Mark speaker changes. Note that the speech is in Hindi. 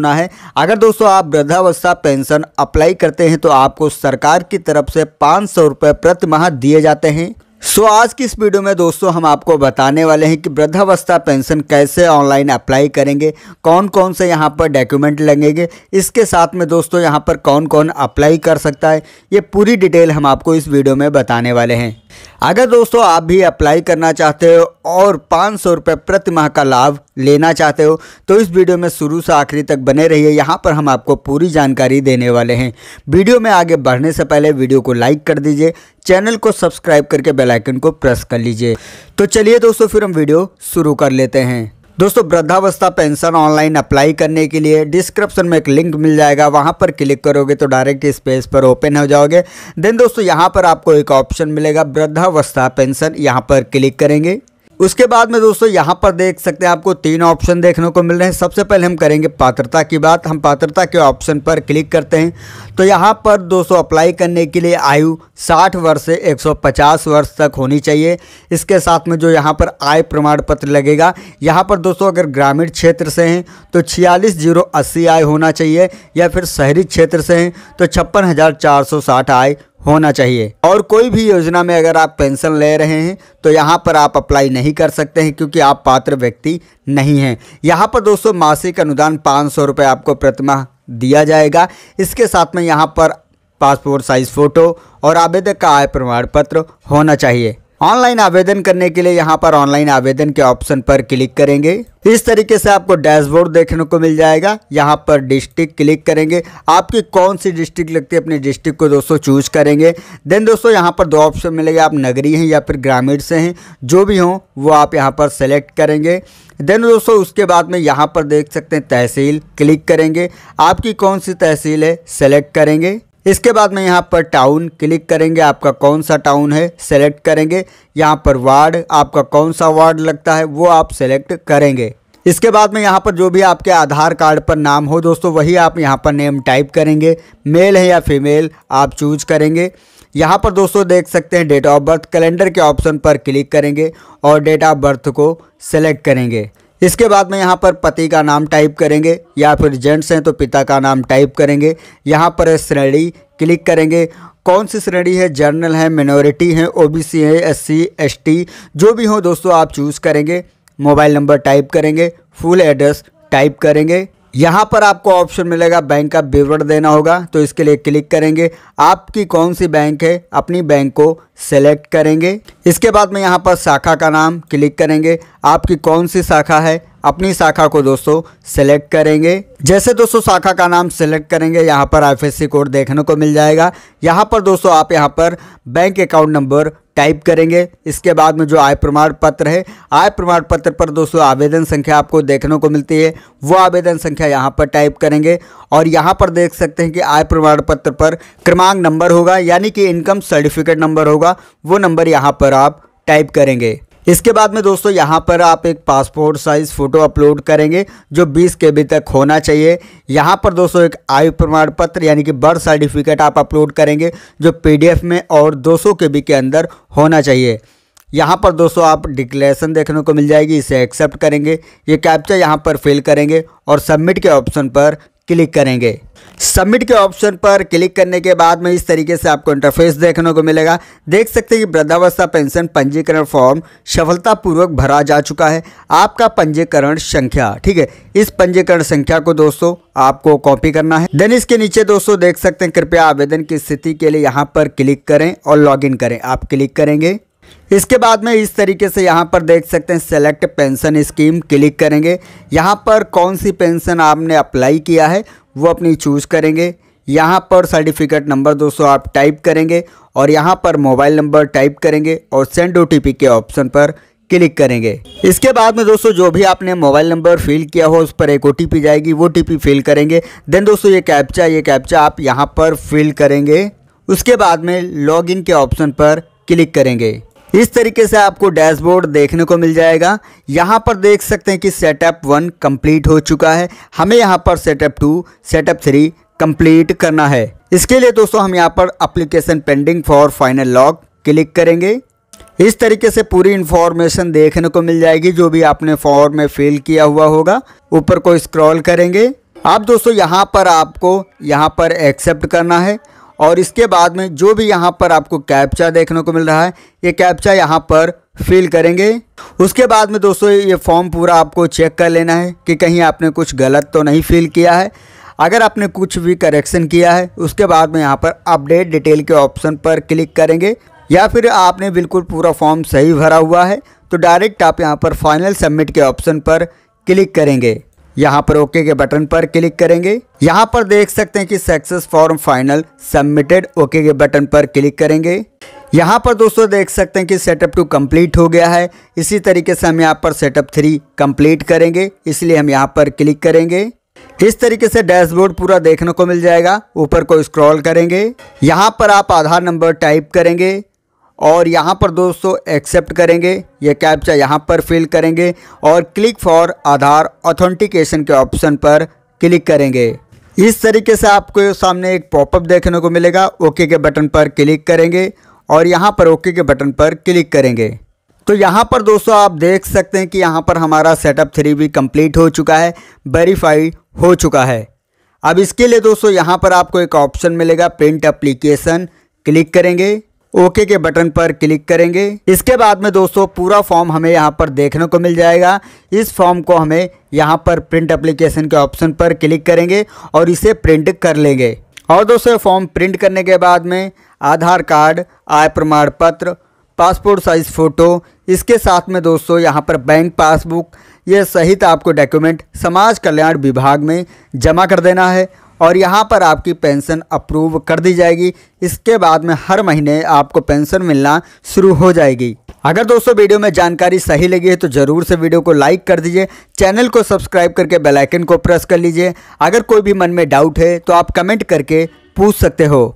Speaker 1: होना है अगर दोस्तों आप वृद्धावस्था पेंशन अप्लाई करते हैं तो आपको सरकार की तरफ से पाँच सौ रुपये प्रति माह दिए जाते हैं सो so, आज की इस वीडियो में दोस्तों हम आपको बताने वाले हैं कि वृद्धावस्था पेंशन कैसे ऑनलाइन अप्लाई करेंगे कौन कौन से यहाँ पर डॉक्यूमेंट लगेंगे इसके साथ में दोस्तों यहाँ पर कौन कौन अप्लाई कर सकता है ये पूरी डिटेल हम आपको इस वीडियो में बताने वाले हैं अगर दोस्तों आप भी अप्लाई करना चाहते हो और पाँच सौ रुपये प्रति माह का लाभ लेना चाहते हो तो इस वीडियो में शुरू से आखिरी तक बने रहिए यहाँ पर हम आपको पूरी जानकारी देने वाले हैं वीडियो में आगे बढ़ने से पहले वीडियो को लाइक कर दीजिए चैनल को सब्सक्राइब करके बेलाइकन को प्रेस कर लीजिए तो चलिए दोस्तों फिर हम वीडियो शुरू कर लेते हैं दोस्तों वृद्धावस्था पेंशन ऑनलाइन अप्लाई करने के लिए डिस्क्रिप्शन में एक लिंक मिल जाएगा वहां पर क्लिक करोगे तो डायरेक्ट इस पेज पर ओपन हो जाओगे देन दोस्तों यहां पर आपको एक ऑप्शन मिलेगा वृद्धावस्था पेंशन यहां पर क्लिक करेंगे उसके बाद में दोस्तों यहाँ पर देख सकते हैं आपको तीन ऑप्शन देखने को मिल रहे हैं सबसे पहले हम करेंगे पात्रता की बात हम पात्रता के ऑप्शन पर क्लिक करते हैं तो यहाँ पर दोस्तों अप्लाई करने के लिए आयु 60 वर्ष से 150 वर्ष तक होनी चाहिए इसके साथ में जो यहाँ पर आय प्रमाण पत्र लगेगा यहाँ पर दोस्तों अगर ग्रामीण क्षेत्र से हैं तो छियालीस जीरो अस्सी आय होना चाहिए या फिर शहरी क्षेत्र से हैं तो छप्पन आय होना चाहिए और कोई भी योजना में अगर आप पेंशन ले रहे हैं तो यहाँ पर आप अप्लाई नहीं कर सकते हैं क्योंकि आप पात्र व्यक्ति नहीं हैं यहाँ पर दोस्तों मासिक अनुदान पाँच सौ रुपये आपको प्रतिमाह दिया जाएगा इसके साथ में यहाँ पर पासपोर्ट साइज़ फ़ोटो और आवेदक का आय प्रमाण पत्र होना चाहिए ऑनलाइन आवेदन करने के लिए यहाँ पर ऑनलाइन आवेदन के ऑप्शन पर क्लिक करेंगे इस तरीके से आपको डैशबोर्ड देखने को मिल जाएगा यहाँ पर डिस्ट्रिक्ट क्लिक करेंगे आपकी कौन सी डिस्ट्रिक्ट लगती है अपने डिस्ट्रिक्ट को दोस्तों चूज करेंगे देन दोस्तों यहाँ पर दो ऑप्शन मिलेगा आप नगरी हैं या फिर ग्रामीण से हैं जो भी हों वो आप यहाँ पर सेलेक्ट करेंगे देन दोस्तों उसके बाद में यहाँ पर देख सकते हैं तहसील क्लिक करेंगे आपकी कौन सी तहसील है सेलेक्ट करेंगे इसके बाद में यहाँ पर टाउन क्लिक करेंगे आपका कौन सा टाउन है सेलेक्ट करेंगे यहाँ पर वार्ड आपका कौन सा वार्ड लगता है वो आप सेलेक्ट करेंगे इसके बाद में यहाँ पर जो भी आपके आधार कार्ड पर नाम हो दोस्तों वही आप यहाँ पर नेम टाइप करेंगे मेल है या फीमेल आप चूज करेंगे यहाँ पर दोस्तों देख सकते हैं डेट ऑफ बर्थ कैलेंडर के ऑप्शन पर क्लिक करेंगे और डेट ऑफ बर्थ को सेलेक्ट करेंगे इसके बाद में यहाँ पर पति का नाम टाइप करेंगे या फिर जेंट्स हैं तो पिता का नाम टाइप करेंगे यहाँ पर श्रेणी क्लिक करेंगे कौन सी श्रेणी है जर्नल है मिनोरिटी है ओबीसी है एससी एसटी जो भी हो दोस्तों आप चूज़ करेंगे मोबाइल नंबर टाइप करेंगे फुल एड्रेस टाइप करेंगे यहाँ पर आपको ऑप्शन मिलेगा बैंक का विवरण देना होगा तो इसके लिए क्लिक करेंगे आपकी कौन सी बैंक है अपनी बैंक को सेलेक्ट करेंगे इसके बाद में यहाँ पर शाखा का नाम क्लिक करेंगे आपकी कौन सी शाखा है अपनी शाखा को दोस्तों सेलेक्ट करेंगे जैसे दोस्तों शाखा का नाम सेलेक्ट करेंगे यहाँ पर आई कोड देखने को मिल जाएगा यहाँ पर दोस्तों आप यहाँ पर बैंक अकाउंट नंबर टाइप करेंगे इसके बाद में जो आय प्रमाण पत्र है आय प्रमाण पत्र पर दोस्तों आवेदन संख्या आपको देखने को मिलती है वो आवेदन संख्या यहाँ पर टाइप करेंगे और यहाँ पर देख सकते हैं कि आय प्रमाण पत्र पर क्रमांक नंबर होगा यानी कि इनकम सर्टिफिकेट नंबर होगा वो नंबर यहाँ पर आप टाइप करेंगे इसके बाद में दोस्तों यहाँ पर आप एक पासपोर्ट साइज़ फ़ोटो अपलोड करेंगे जो 20 के बी तक होना चाहिए यहाँ पर दोस्तों एक आयु प्रमाण पत्र यानी कि बर्थ सर्टिफिकेट आप अपलोड करेंगे जो पीडीएफ में और 200 के बी के अंदर होना चाहिए यहाँ पर दोस्तों आप डिक्लेरेशन देखने को मिल जाएगी इसे एक्सेप्ट करेंगे ये कैप्चर यहाँ पर फिल करेंगे और सबमिट के ऑप्शन पर क्लिक करेंगे सबमिट के ऑप्शन पर क्लिक करने के बाद में इस तरीके से आपको इंटरफेस देखने को मिलेगा देख सकते हैं कि वृद्धावस्था पेंशन पंजीकरण फॉर्म सफलतापूर्वक भरा जा चुका है आपका पंजीकरण संख्या ठीक है इस पंजीकरण संख्या को दोस्तों आपको कॉपी करना है देन इसके नीचे दोस्तों देख सकते हैं कृपया आवेदन की स्थिति के लिए यहाँ पर क्लिक करें और लॉग करें आप क्लिक करेंगे इसके बाद में इस तरीके से यहाँ पर देख सकते हैं सेलेक्ट पेंशन स्कीम क्लिक करेंगे यहाँ पर कौन सी पेंशन आपने अप्लाई किया है वो अपनी चूज़ करेंगे यहाँ पर सर्टिफिकेट नंबर दोस्तों आप टाइप करेंगे और यहाँ पर मोबाइल नंबर टाइप करेंगे और सेंड ओ के ऑप्शन पर क्लिक करेंगे इसके बाद में दोस्तों जो भी आपने मोबाइल नंबर फिल किया हो उस पर एक ओ जाएगी वो टी फिल करेंगे देन दोस्तों ये कैप्चा ये कैप्चा आप यहाँ पर फिल करेंगे उसके बाद में लॉग के ऑप्शन पर क्लिक करेंगे इस तरीके से आपको डैशबोर्ड देखने को मिल जाएगा यहाँ पर देख सकते हैं कि सेटअप वन कंप्लीट हो चुका है हमें यहाँ पर step two step three complete करना है इसके लिए दोस्तों हम यहाँ पर application pending for final log click करेंगे इस तरीके से पूरी इन्फॉर्मेशन देखने को मिल जाएगी जो भी आपने फॉर्म में फिल किया हुआ होगा ऊपर को स्क्रॉल करेंगे आप दोस्तों यहाँ पर आपको यहाँ पर एक्सेप्ट करना है और इसके बाद में जो भी यहाँ पर आपको कैप्चा देखने को मिल रहा है ये कैप्चा यहाँ पर फिल करेंगे उसके बाद में दोस्तों ये फॉर्म पूरा आपको चेक कर लेना है कि कहीं आपने कुछ गलत तो नहीं फिल किया है अगर आपने कुछ भी करेक्शन किया है उसके बाद में यहाँ पर अपडेट डिटेल के ऑप्शन पर क्लिक करेंगे या फिर आपने बिल्कुल पूरा फॉर्म सही भरा हुआ है तो डायरेक्ट आप यहाँ पर फाइनल सबमिट के ऑप्शन पर क्लिक करेंगे यहाँ पर ओके के बटन पर क्लिक करेंगे यहाँ पर देख सकते हैं कि success form final submitted okay के बटन पर क्लिक करेंगे यहाँ पर दोस्तों देख सकते हैं कि सेटअप टू कंप्लीट हो गया है इसी तरीके से हम यहाँ पर सेटअप थ्री कंप्लीट करेंगे इसलिए हम यहाँ पर क्लिक करेंगे इस तरीके से डैशबोर्ड पूरा देखने को मिल जाएगा ऊपर को स्क्रॉल करेंगे यहाँ पर आप आधार नंबर टाइप करेंगे और यहाँ पर दोस्तों एक्सेप्ट करेंगे ये कैप्चा यहाँ पर फिल करेंगे और क्लिक फॉर आधार ऑथेंटिकेशन के ऑप्शन पर क्लिक करेंगे इस तरीके से आपको सामने एक पॉपअप देखने को मिलेगा ओके के बटन पर क्लिक करेंगे और यहाँ पर ओके के बटन पर क्लिक करेंगे तो यहाँ पर दोस्तों आप देख सकते हैं कि यहाँ पर हमारा सेटअप थ्री भी कम्प्लीट हो चुका है वेरीफाई हो चुका है अब इसके लिए दोस्तों यहाँ पर आपको एक ऑप्शन मिलेगा प्रिंट एप्लीकेशन क्लिक करेंगे ओके के बटन पर क्लिक करेंगे इसके बाद में दोस्तों पूरा फॉर्म हमें यहाँ पर देखने को मिल जाएगा इस फॉर्म को हमें यहाँ पर प्रिंट एप्लीकेशन के ऑप्शन पर क्लिक करेंगे और इसे प्रिंट कर लेंगे और दोस्तों फॉर्म प्रिंट करने के बाद में आधार कार्ड आय प्रमाण पत्र पासपोर्ट साइज़ फ़ोटो इसके साथ में दोस्तों यहाँ पर बैंक पासबुक ये सहित आपको डॉक्यूमेंट समाज कल्याण विभाग में जमा कर देना है और यहाँ पर आपकी पेंशन अप्रूव कर दी जाएगी इसके बाद में हर महीने आपको पेंशन मिलना शुरू हो जाएगी अगर दोस्तों वीडियो में जानकारी सही लगी है तो ज़रूर से वीडियो को लाइक कर दीजिए चैनल को सब्सक्राइब करके बेल आइकन को प्रेस कर लीजिए अगर कोई भी मन में डाउट है तो आप कमेंट करके पूछ सकते हो